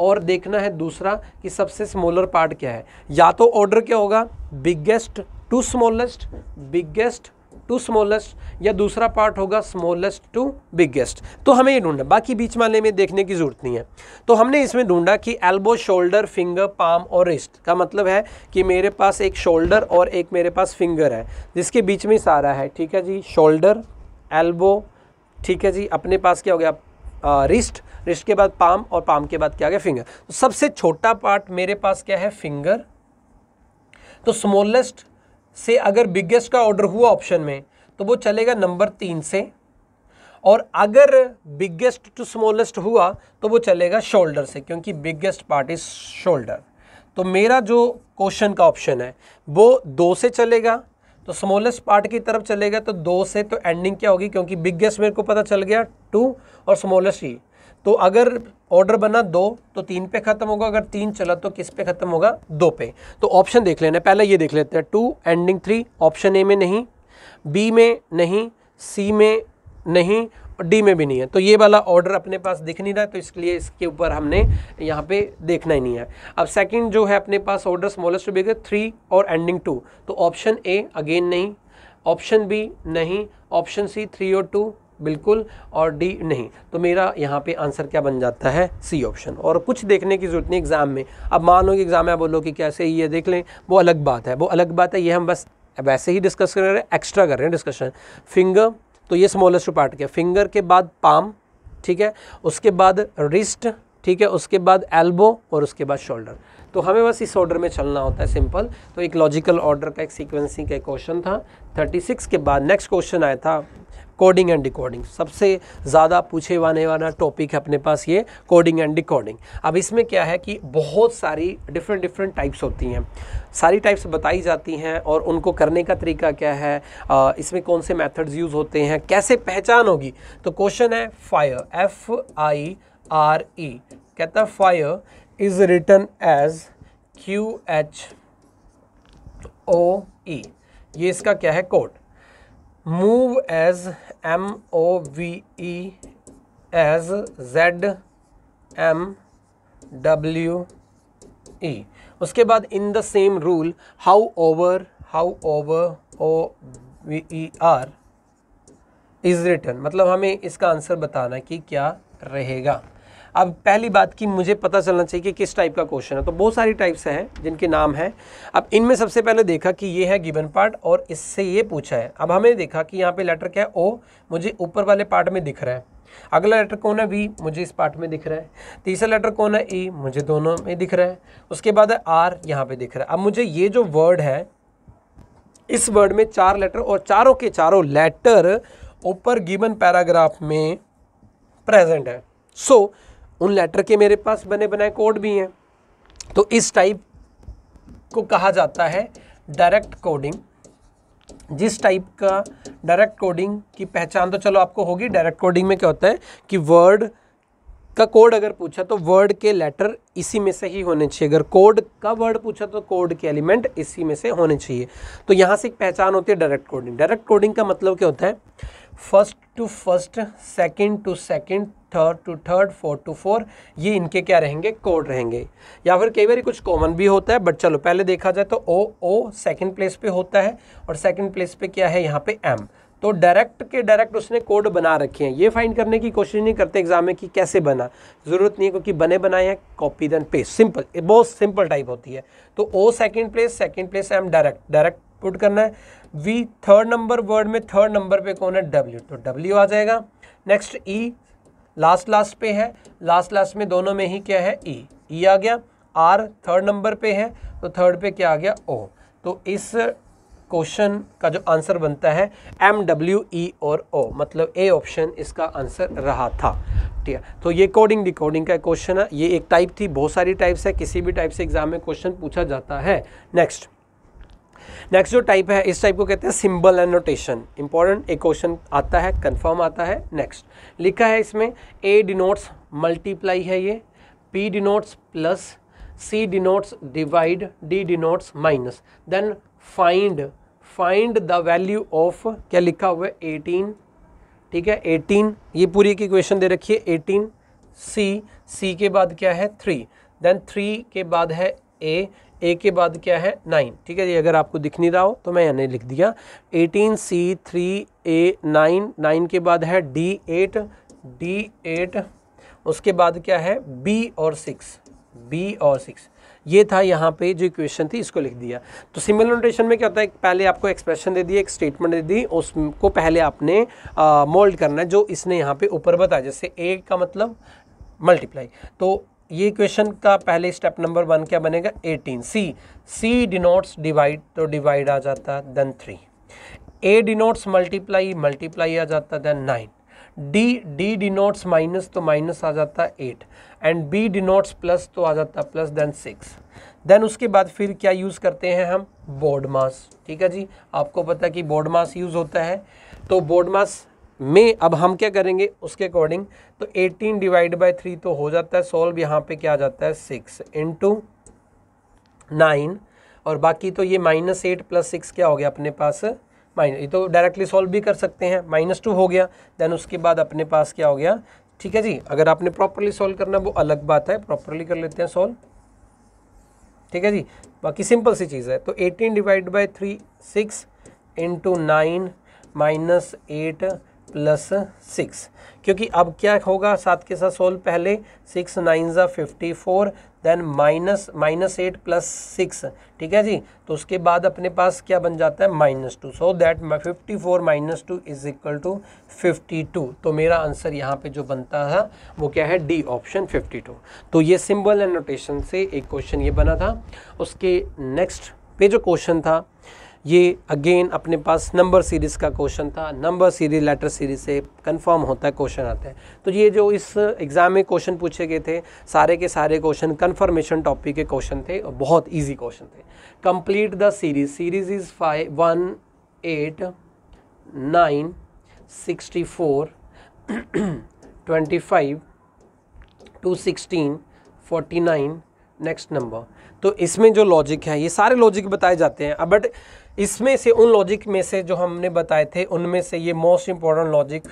और देखना है दूसरा कि सबसे स्मॉलर पार्ट क्या है या तो ऑर्डर क्या होगा biggest to smallest biggest to smallest या दूसरा पार्ट होगा स्मॉलेस्ट टू बिगेस्ट तो हमें ये ढूंढना बाकी बीच वाले में देखने की ज़रूरत नहीं है तो हमने इसमें ढूंढा कि एल्बो शोल्डर फिंगर पाम और रिस्ट का मतलब है कि मेरे पास एक शोल्डर और एक मेरे पास फिंगर है जिसके बीच में सारा है ठीक है जी शोल्डर एल्बो ठीक है जी अपने पास क्या हो गया रिस्ट रिस्ट के बाद पाम और पाम के बाद क्या आ गया फिंगर तो सबसे छोटा पार्ट मेरे पास क्या है फिंगर तो स्मॉलेस्ट से अगर बिगेस्ट का ऑर्डर हुआ ऑप्शन में तो वो चलेगा नंबर तीन से और अगर बिगेस्ट टू स्मॉलेस्ट हुआ तो वो चलेगा शोल्डर से क्योंकि बिगेस्ट पार्ट इज शोल्डर तो मेरा जो क्वेश्चन का ऑप्शन है वो दो से चलेगा तो स्मॉलेस्ट पार्ट की तरफ चलेगा तो दो से तो एंडिंग क्या होगी क्योंकि बिगेस्ट मेरे को पता चल गया टू और स्मॉलेस्ट ही तो अगर ऑर्डर बना दो तो तीन पे ख़त्म होगा अगर तीन चला तो किस पे ख़त्म होगा दो पे तो ऑप्शन देख लेना पहले ये देख लेते हैं two ending three option A में नहीं बी में नहीं सी में नहीं और डी में भी नहीं है तो ये वाला ऑर्डर अपने पास दिख नहीं रहा है तो इसलिए इसके ऊपर हमने यहाँ पे देखना ही नहीं है अब सेकंड जो है अपने पास order smallest to bigger three और एंडिंग टू तो ऑप्शन ए अगेन नहीं ऑप्शन बी नहीं ऑप्शन सी थ्री और टू बिल्कुल और डी नहीं तो मेरा यहाँ पे आंसर क्या बन जाता है सी ऑप्शन और कुछ देखने की ज़रूरत नहीं एग्ज़ाम में अब मान लो कि एग्ज़ाम में बोलो कि कैसे ये देख लें वो अलग बात है वो अलग बात है ये हम बस वैसे ही डिस्कस कर रहे हैं एक्स्ट्रा कर रहे हैं डिस्कशन फिंगर तो ये स्मॉलेस्ट पार्ट के फिंगर के बाद पाम ठीक है उसके बाद रिस्ट ठीक है उसके बाद एल्बो और उसके बाद शोल्डर तो हमें बस इस ऑर्डर में चलना होता है सिंपल तो एक लॉजिकल ऑर्डर का एक सीक्वेंसिंग का क्वेश्चन था 36 के बाद नेक्स्ट क्वेश्चन आया था कोडिंग एंड डिकोडिंग सबसे ज़्यादा पूछे वाने वाला टॉपिक है अपने पास ये कोडिंग एंड डिकोडिंग अब इसमें क्या है कि बहुत सारी डिफरेंट डिफरेंट टाइप्स होती हैं सारी टाइप्स बताई जाती हैं और उनको करने का तरीका क्या है आ, इसमें कौन से मेथड्स यूज़ होते हैं कैसे पहचान होगी तो क्वेश्चन है fire F I R E कहता fire is written as Q H O E ये इसका क्या है code move as M O V E as Z M W E उसके बाद in the same rule how over how over O V E R is written मतलब हमें इसका answer बताना कि क्या रहेगा अब पहली बात कि मुझे पता चलना चाहिए कि किस टाइप का क्वेश्चन है तो बहुत सारी टाइप्स हैं जिनके नाम हैं अब इनमें सबसे पहले देखा कि ये है गिवन पार्ट और इससे ये पूछा है अब हमें देखा कि यहाँ पे लेटर क्या है ओ मुझे ऊपर वाले पार्ट में दिख रहा है अगला लेटर कौन है वी मुझे इस पार्ट में दिख रहा है तीसरा लेटर कौन है ई e, मुझे दोनों में दिख रहा है उसके बाद है आर यहाँ पे दिख रहा है अब मुझे ये जो वर्ड है इस वर्ड में चार लेटर और चारों के चारों लेटर ऊपर गिवन पैराग्राफ में प्रेजेंट है सो so, उन लेटर के मेरे पास बने बनाए कोड भी हैं तो इस टाइप को कहा जाता है डायरेक्ट कोडिंग जिस टाइप का डायरेक्ट कोडिंग की पहचान तो चलो आपको होगी डायरेक्ट कोडिंग में क्या होता है कि वर्ड का कोड अगर पूछा तो वर्ड के लेटर इसी में से ही होने चाहिए अगर कोड का वर्ड पूछा तो कोड के एलिमेंट इसी में से होने चाहिए तो यहाँ से एक पहचान होती है डायरेक्ट कोडिंग डायरेक्ट कोडिंग का मतलब क्या होता है first to first second to second third to third fourth to four ये इनके क्या रहेंगे कोड रहेंगे या फिर कई बार कुछ कॉमन भी होता है बट चलो पहले देखा जाए तो ओ ओ सेकंड प्लेस पे होता है और सेकंड प्लेस पे क्या है यहाँ पे एम तो डायरेक्ट के डायरेक्ट उसने कोड बना रखे हैं ये फाइंड करने की कोशिश नहीं करते एग्जाम में कि कैसे बना ज़रूरत नहीं है क्योंकि बने बनाए हैं कॉपी देन पेस्ट सिंपल बहुत सिंपल टाइप होती है तो O second place second place M direct direct put करना है वी थर्ड नंबर वर्ड में थर्ड नंबर पे कौन है डब्ल्यू तो डब्ल्यू आ जाएगा नेक्स्ट ई लास्ट लास्ट पे है लास्ट लास्ट में दोनों में ही क्या है ई e. ई e आ गया आर थर्ड नंबर पे है तो थर्ड पे क्या आ गया ओ तो इस क्वेश्चन का जो आंसर बनता है एम डब्ल्यू ई और ओ मतलब ए ऑप्शन इसका आंसर रहा था ठीक है तो ये कोडिंग डिकोडिंग का क्वेश्चन है ये एक टाइप थी बहुत सारी टाइप्स है किसी भी टाइप से एग्जाम में क्वेश्चन पूछा जाता है नेक्स्ट नेक्स्ट जो टाइप है इस टाइप को कहते हैं सिंबल एंड नोटेशन इंपॉर्टेंट एक क्वेश्चन आता है कंफर्म आता है नेक्स्ट लिखा है इसमें ए डिनोट्स मल्टीप्लाई है ये P denotes plus C denotes divide D denotes minus then find find the value of क्या लिखा हुआ है एटीन ठीक है एटीन ये पूरी की क्वेश्चन दे रखी है एटीन सी सी के बाद क्या है थ्री देन थ्री के बाद है ए ए के बाद क्या है नाइन ठीक है जी अगर आपको दिख नहीं रहा हो तो मैं यानी लिख दिया eighteen C three A nine nine के बाद है डी एट डी एट उसके बाद क्या है बी और सिक्स बी और सिक्स ये था यहाँ पे जो इक्वेशन थी इसको लिख दिया तो सिमिलर नोटेशन में क्या होता है पहले आपको एक्सप्रेशन दे दी एक स्टेटमेंट दे दी उसको पहले आपने मोल्ड करना है जो इसने यहाँ पे ऊपर बताया जैसे ए का मतलब मल्टीप्लाई तो ये क्वेश्चन का पहले स्टेप नंबर वन क्या बनेगा eighteen C C denotes divide तो डिवाइड आ जाता then three A denotes multiply multiply आ जाता then nine D D denotes minus तो माइनस आ जाता eight and B denotes plus तो आ जाता प्लस देन सिक्स देन उसके बाद फिर क्या यूज़ करते हैं हम बोर्ड मास ठीक है जी आपको पता है कि बोर्ड मास यूज़ होता है तो बोर्ड मास में अब हम क्या करेंगे उसके अकॉर्डिंग तो 18 डिवाइड बाय थ्री तो हो जाता है सॉल्व यहाँ पे क्या आ जाता है सिक्स इंटू नाइन और बाकी तो ये माइनस एट प्लस सिक्स क्या हो गया अपने पास माइनस ये तो डायरेक्टली सॉल्व भी कर सकते हैं माइनस टू हो गया देन उसके बाद अपने पास क्या हो गया ठीक है जी अगर आपने प्रॉपरली सॉल्व करना वो अलग बात है प्रॉपरली कर लेते हैं सॉल्व ठीक है जी बाकी सिंपल सी चीज़ है तो eighteen divide by three six into nine minus eight plus six क्योंकि अब क्या होगा सात के साथ सोल्व पहले सिक्स नाइन ज़ा fifty four then minus minus eight plus six ठीक है जी तो उसके बाद अपने पास क्या बन जाता है minus two so that fifty four minus two is equal to fifty two तो मेरा आंसर यहाँ पे जो बनता था वो क्या है डी ऑप्शन फिफ्टी टू तो ये सिंबल एंड नोटेशन से एक क्वेश्चन ये बना था उसके नेक्स्ट पे जो क्वेश्चन था ये अगेन अपने पास नंबर सीरीज़ का क्वेश्चन था नंबर सीरीज लेटर सीरीज से कंफर्म होता है क्वेश्चन आता है तो ये जो इस एग्ज़ाम में क्वेश्चन पूछे गए थे सारे के सारे क्वेश्चन कन्फर्मेशन टॉपिक के क्वेश्चन थे और बहुत ईजी क्वेश्चन थे complete the series series is five one eight nine sixty four twenty five two sixteen forty nine next number तो इसमें जो लॉजिक है ये सारे लॉजिक बताए जाते हैं बट इसमें से उन लॉजिक में से जो हमने बताए थे उनमें से ये मोस्ट इंपॉर्टेंट लॉजिक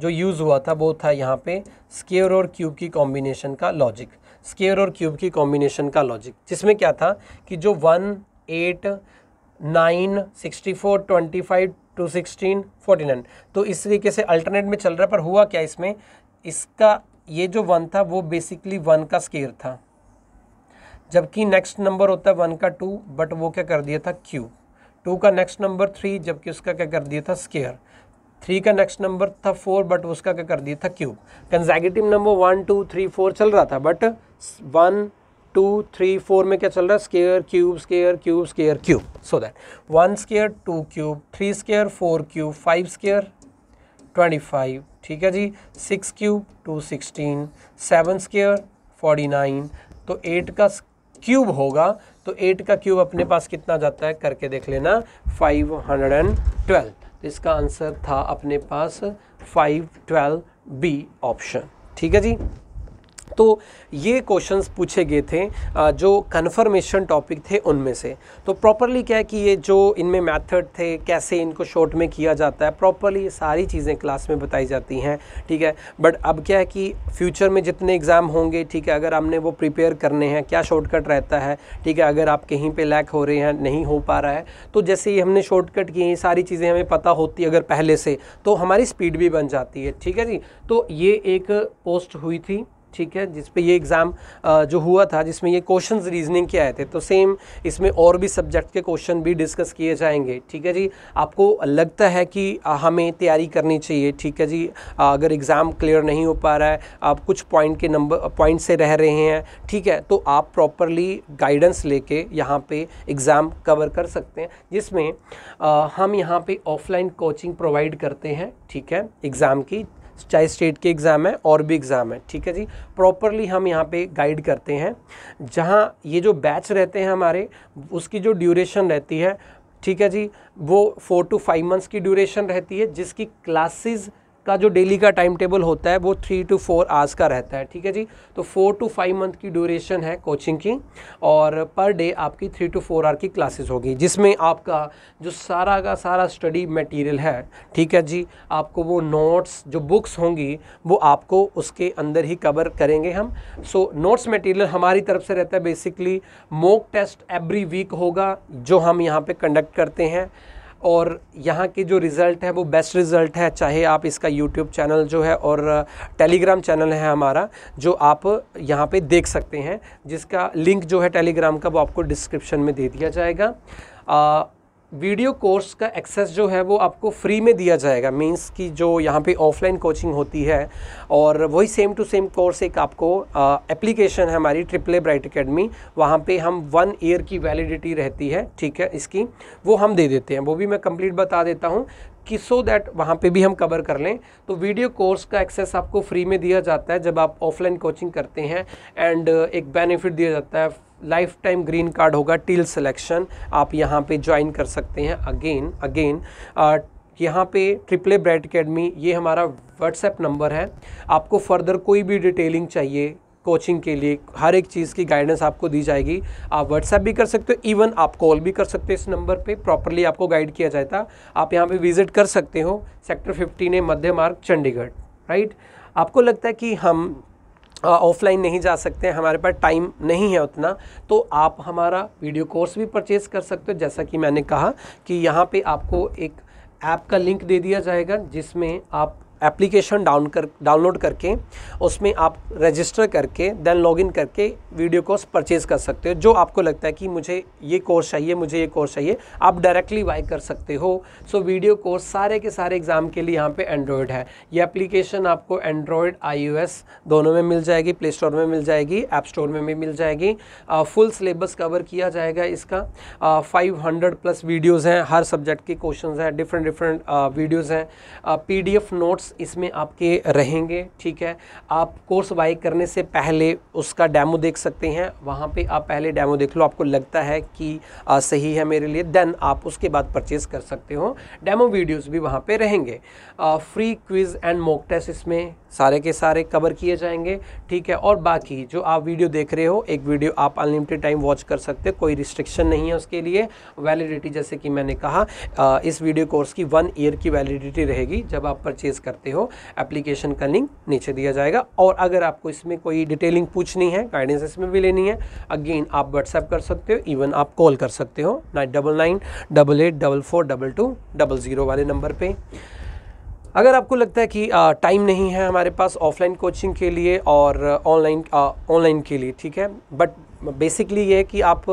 जो यूज़ हुआ था वो था यहाँ पे स्केयर और क्यूब की कॉम्बिनेशन का लॉजिक स्केयर और क्यूब की कॉम्बिनेशन का लॉजिक जिसमें क्या था कि जो one eight nine sixty four twenty five two sixteen forty nine तो इस तरीके से अल्टरनेट में चल रहा है पर हुआ क्या इसमें इसका ये जो वन था वो बेसिकली वन का स्केयर था जबकि नेक्स्ट नंबर होता है वन का टू बट वो क्या कर दिया था क्यूब टू का नेक्स्ट नंबर थ्री जबकि उसका क्या कर दिया था स्केयर थ्री का नेक्स्ट नंबर था फोर बट उसका क्या कर दिया था cube consecutive number one two three four चल रहा था but one two three four में क्या चल रहा है square cube square cube square cube so that one square two cube three square four cube five square twenty five ठीक है जी six cube two sixteen seven square forty nine तो eight का क्यूब होगा तो एट का cube अपने पास कितना जाता है करके देख लेना फाइव हंड्रेड एंड ट्वेल्व इसका आंसर था अपने पास फाइव ट्वेल्व बी ऑप्शन ठीक है जी तो ये क्वेश्चंस पूछे गए थे जो कन्फर्मेशन टॉपिक थे उनमें से तो प्रॉपरली क्या है कि ये जो इनमें मेथड थे कैसे इनको शॉर्ट में किया जाता है प्रॉपरली सारी चीज़ें क्लास में बताई जाती हैं ठीक है बट अब क्या है कि फ्यूचर में जितने एग्ज़ाम होंगे ठीक है अगर हमने वो प्रिपेयर करने हैं क्या शॉर्टकट रहता है ठीक है अगर आप कहीं पर लैक हो रहे हैं नहीं हो पा रहा है तो जैसे ही हमने शॉर्टकट किए सारी चीज़ें हमें पता होती अगर पहले से तो हमारी स्पीड भी बन जाती है ठीक है जी तो ये एक पोस्ट हुई थी ठीक है जिस पे ये एग्ज़ाम जो हुआ था जिसमें ये क्वेश्चंस रीजनिंग के आए थे तो सेम इसमें और भी सब्जेक्ट के क्वेश्चन भी डिस्कस किए जाएंगे ठीक है जी आपको लगता है कि हमें तैयारी करनी चाहिए ठीक है जी अगर एग्ज़ाम क्लियर नहीं हो पा रहा है आप कुछ पॉइंट के नंबर पॉइंट से रह रहे हैं ठीक है तो आप प्रॉपरली गाइडेंस लेके यहाँ पर एग्ज़ाम कवर कर सकते हैं जिसमें हम यहाँ पर ऑफलाइन कोचिंग प्रोवाइड करते हैं ठीक है एग्ज़ाम की चाहे स्टेट के एग्ज़ाम है और भी एग्ज़ाम है ठीक है जी प्रॉपरली हम यहाँ पे गाइड करते हैं जहाँ ये जो बैच रहते हैं हमारे उसकी जो ड्यूरेशन रहती है ठीक है जी वो फोर टू फाइव मंथ्स की ड्यूरेशन रहती है जिसकी क्लासेस का जो डेली का टाइम टेबल होता है वो थ्री टू फोर आवर्स का रहता है ठीक है जी तो फोर टू फाइव मंथ की ड्यूरेशन है कोचिंग की और पर डे आपकी थ्री टू फोर आवर की क्लासेस होगी जिसमें आपका जो सारा का सारा स्टडी मटेरियल है ठीक है जी आपको वो नोट्स जो बुक्स होंगी वो आपको उसके अंदर ही कवर करेंगे हम सो नोट्स मटीरियल हमारी तरफ से रहता है basically mock test every week होगा जो हम यहाँ पर कंडक्ट करते हैं और यहाँ के जो रिज़ल्ट है वो बेस्ट रिज़ल्ट है चाहे आप इसका यूट्यूब चैनल जो है और टेलीग्राम चैनल है हमारा जो आप यहाँ पे देख सकते हैं जिसका लिंक जो है टेलीग्राम का वो आपको डिस्क्रिप्शन में दे दिया जाएगा आ, वीडियो कोर्स का एक्सेस जो है वो आपको फ्री में दिया जाएगा मींस कि जो यहाँ पे ऑफलाइन कोचिंग होती है और वही सेम टू सेम कोर्स एक आपको एप्लीकेशन है हमारी ट्रिपले ब्राइट अकेडमी वहाँ पे हम वन ईयर की वैलिडिटी रहती है ठीक है इसकी वो हम दे देते हैं वो भी मैं कंप्लीट बता देता हूँ कि सो दैट वहाँ पे भी हम कवर कर लें तो वीडियो कोर्स का एक्सेस आपको फ्री में दिया जाता है जब आप ऑफलाइन कोचिंग करते हैं एंड uh, एक बेनिफिट दिया जाता है लाइफ टाइम ग्रीन कार्ड होगा टिल सिलेक्शन आप यहाँ पे ज्वाइन कर सकते हैं अगेन अगेन uh, यहाँ पे ट्रिपले ब्राइट अकेडमी ये हमारा व्हाट्सएप नंबर है आपको फर्दर कोई भी डिटेलिंग चाहिए कोचिंग के लिए हर एक चीज़ की गाइडेंस आपको दी जाएगी आप व्हाट्सएप भी कर सकते हो इवन आप कॉल भी कर सकते हो इस नंबर पे प्रॉपरली आपको गाइड किया जाता आप यहाँ पे विजिट कर सकते हो सेक्टर 15 ए मध्य मार्ग चंडीगढ़ राइट आपको लगता है कि हम ऑफलाइन नहीं जा सकते हैं हमारे पास टाइम नहीं है उतना तो आप हमारा वीडियो कोर्स भी परचेज़ कर सकते हो जैसा कि मैंने कहा कि यहाँ पर आपको एक ऐप का लिंक दे दिया जाएगा जिसमें आप एप्लीकेशन डाउन कर डाउनलोड करके उसमें आप रजिस्टर करके देन लॉगिन करके वीडियो कोर्स परचेज़ कर सकते हो जो आपको लगता है कि मुझे ये कोर्स चाहिए मुझे ये कोर्स चाहिए आप डायरेक्टली बाई कर सकते हो सो so, वीडियो कोर्स सारे के सारे एग्ज़ाम के लिए यहाँ पे एंड्रॉयड है ये एप्लीकेशन आपको एंड्रॉयड आईओएस दोनों में मिल जाएगी प्ले स्टोर में मिल जाएगी ऐप स्टोर में भी मिल जाएगी फुल सिलेबस कवर किया जाएगा इसका फाइव हंड्रेड प्लस वीडियोज़ हैं हर सब्जेक्ट के क्वेश्चन हैं डिफरेंट डिफरेंट वीडियोज़ हैं पी डी एफ नोट्स इसमें आपके रहेंगे ठीक है आप कोर्स बाई करने से पहले उसका डैमो देख सकते हैं वहाँ पे आप पहले डैमो देख लो आपको लगता है कि आ, सही है मेरे लिए देन आप उसके बाद परचेज़ कर सकते हो डैमो वीडियोस भी वहाँ पे रहेंगे आ, free quiz and mock test इसमें सारे के सारे कवर किए जाएंगे ठीक है और बाकी जो आप वीडियो देख रहे हो एक वीडियो आप अनलिमिटेड टाइम वॉच कर सकते हो कोई रिस्ट्रिक्शन नहीं है उसके लिए वैलिडिटी जैसे कि मैंने कहा आ, इस वीडियो कोर्स की वन ईयर की वैलिडिटी रहेगी जब आप परचेज़ करते करते हो एप्लीकेशन का लिंक नीचे दिया जाएगा और अगर आपको इसमें कोई डिटेलिंग पूछनी है गाइडेंस इसमें भी लेनी है अगेन आप व्हाट्सएप कर सकते हो इवन आप कॉल कर सकते हो nine double nine double eight double four double two double zero वाले नंबर पर अगर आपको लगता है कि टाइम नहीं है हमारे पास ऑफलाइन कोचिंग के लिए और ऑनलाइन ऑनलाइन के लिए ठीक है बट बेसिकली ये है कि आप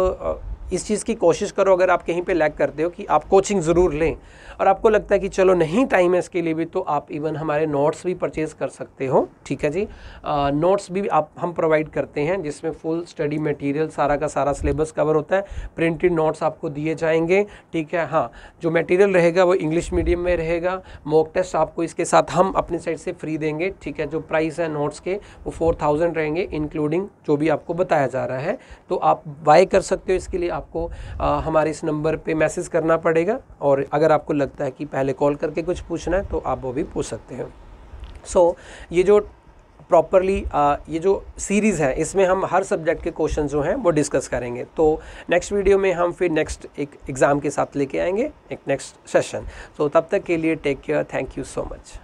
इस चीज़ की कोशिश करो अगर आप कहीं पे लैग करते हो कि आप कोचिंग ज़रूर लें और आपको लगता है कि चलो नहीं टाइम है इसके लिए भी तो आप इवन हमारे नोट्स भी परचेज़ कर सकते हो ठीक है जी नोट्स भी आप हम प्रोवाइड करते हैं जिसमें फुल स्टडी मटेरियल सारा का सारा सिलेबस कवर होता है प्रिंटेड नोट्स आपको दिए जाएंगे ठीक है हाँ जो मटेरियल रहेगा वो इंग्लिश मीडियम में रहेगा मॉक टेस्ट आपको इसके साथ हम अपने साइड से फ्री देंगे ठीक है जो प्राइस है नोट्स के वो फोर रहेंगे इंक्लूडिंग जो भी आपको बताया जा रहा है तो आप बाय कर सकते हो इसके लिए आपको आ, हमारे इस नंबर पे मैसेज करना पड़ेगा और अगर आपको लगता है कि पहले कॉल करके कुछ पूछना है तो आप वो भी पूछ सकते हैं सो so, ये जो प्रॉपरली ये जो सीरीज़ है इसमें हम हर सब्जेक्ट के क्वेश्चन जो हैं वो डिस्कस करेंगे तो नेक्स्ट वीडियो में हम फिर नेक्स्ट एक एग्ज़ाम के साथ लेके आएंगे एक नेक्स्ट सेशन तो तब तक के लिए take care thank you so much